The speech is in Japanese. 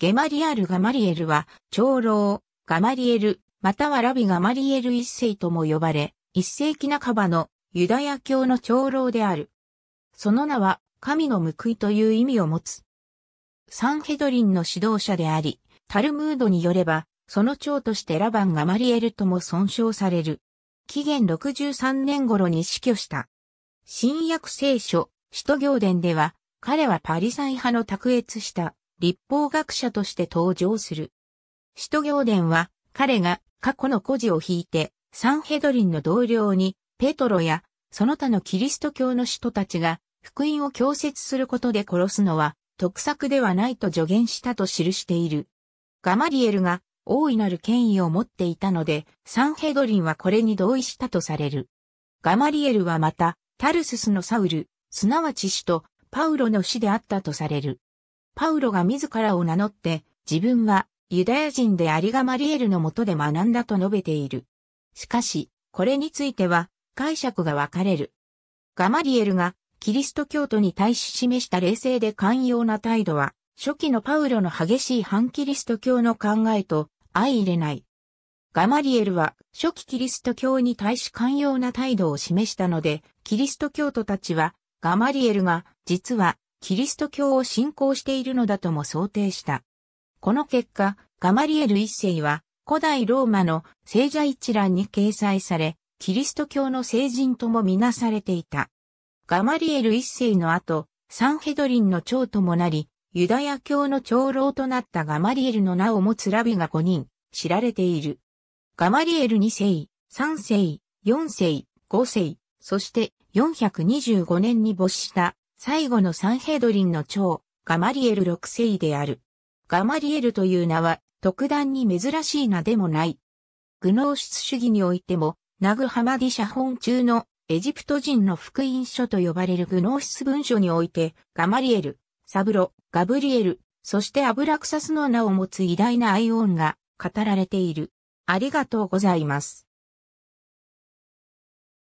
ゲマリアル・ガマリエルは、長老、ガマリエル、またはラビ・ガマリエル一世とも呼ばれ、一世紀半ばのユダヤ教の長老である。その名は、神の報いという意味を持つ。サンヘドリンの指導者であり、タルムードによれば、その長としてラバン・ガマリエルとも尊称される。紀元63年頃に死去した。新約聖書、使徒行伝では、彼はパリサイ派の卓越した立法学者として登場する。使徒行伝は、彼が過去の故事を引いて、サンヘドリンの同僚に、ペトロや、その他のキリスト教の使徒たちが、福音を強説することで殺すのは、得策ではないと助言したと記している。ガマリエルが、大いなる権威を持っていたので、サンヘドリンはこれに同意したとされる。ガマリエルはまた、タルススのサウル、すなわち使徒、パウロの死であったとされる。パウロが自らを名乗って、自分はユダヤ人でありがマリエルのもとで学んだと述べている。しかし、これについては解釈が分かれる。ガマリエルがキリスト教徒に対し示した冷静で寛容な態度は、初期のパウロの激しい反キリスト教の考えと相入れない。ガマリエルは初期キリスト教に対し寛容な態度を示したので、キリスト教徒たちはガマリエルが実はキリスト教を信仰しているのだとも想定した。この結果、ガマリエル一世は古代ローマの聖者一覧に掲載され、キリスト教の聖人ともみなされていた。ガマリエル一世の後、サンヘドリンの長ともなり、ユダヤ教の長老となったガマリエルの名を持つラビが5人、知られている。ガマリエル2世、3世、4世、5世、そして425年に没した最後のサンヘドリンの長、ガマリエル6世である。ガマリエルという名は、特段に珍しい名でもない。グノーシス主義においても、ナグハマディ写本中のエジプト人の福音書と呼ばれるグノーシス文書において、ガマリエル、サブロ、ガブリエル、そしてアブラクサスの名を持つ偉大なアイオンが語られている。ありがとうございます。